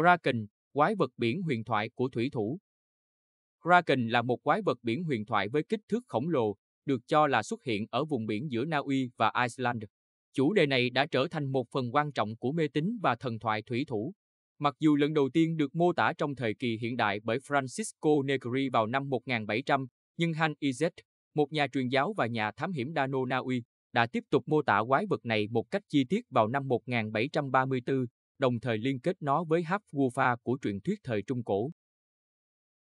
Kraken, quái vật biển huyền thoại của thủy thủ. Kraken là một quái vật biển huyền thoại với kích thước khổng lồ, được cho là xuất hiện ở vùng biển giữa Na Uy và Iceland. Chủ đề này đã trở thành một phần quan trọng của mê tín và thần thoại thủy thủ. Mặc dù lần đầu tiên được mô tả trong thời kỳ hiện đại bởi Francisco Negri vào năm 1700, nhưng Han Izet, một nhà truyền giáo và nhà thám hiểm Dano Na Uy, đã tiếp tục mô tả quái vật này một cách chi tiết vào năm 1734 đồng thời liên kết nó với Hafgufa của truyền thuyết thời Trung Cổ.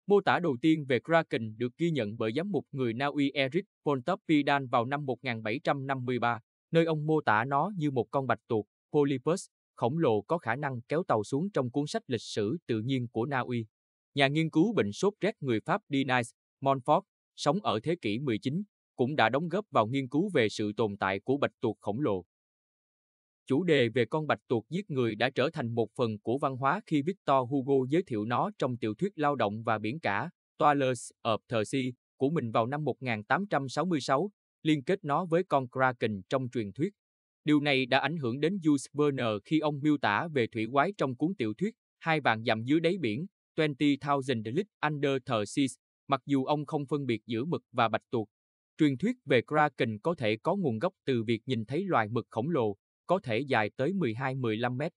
Mô tả đầu tiên về Kraken được ghi nhận bởi giám mục người Na Uy Eric Pontoppidan vào năm 1753, nơi ông mô tả nó như một con bạch tuộc, Polypus, khổng lồ có khả năng kéo tàu xuống trong cuốn sách lịch sử tự nhiên của Na Uy. Nhà nghiên cứu bệnh sốt rét người Pháp Denise Montfort, sống ở thế kỷ 19, cũng đã đóng góp vào nghiên cứu về sự tồn tại của bạch tuộc khổng lồ. Chủ đề về con bạch tuộc giết người đã trở thành một phần của văn hóa khi Victor Hugo giới thiệu nó trong tiểu thuyết Lao động và biển cả, Toilers of the Sea, của mình vào năm 1866, liên kết nó với con Kraken trong truyền thuyết. Điều này đã ảnh hưởng đến Jules Verne khi ông miêu tả về thủy quái trong cuốn tiểu thuyết Hai bàn dặm dưới đáy biển, 20,000 lít under the seas, mặc dù ông không phân biệt giữa mực và bạch tuộc. Truyền thuyết về Kraken có thể có nguồn gốc từ việc nhìn thấy loài mực khổng lồ, có thể dài tới 12-15 mét,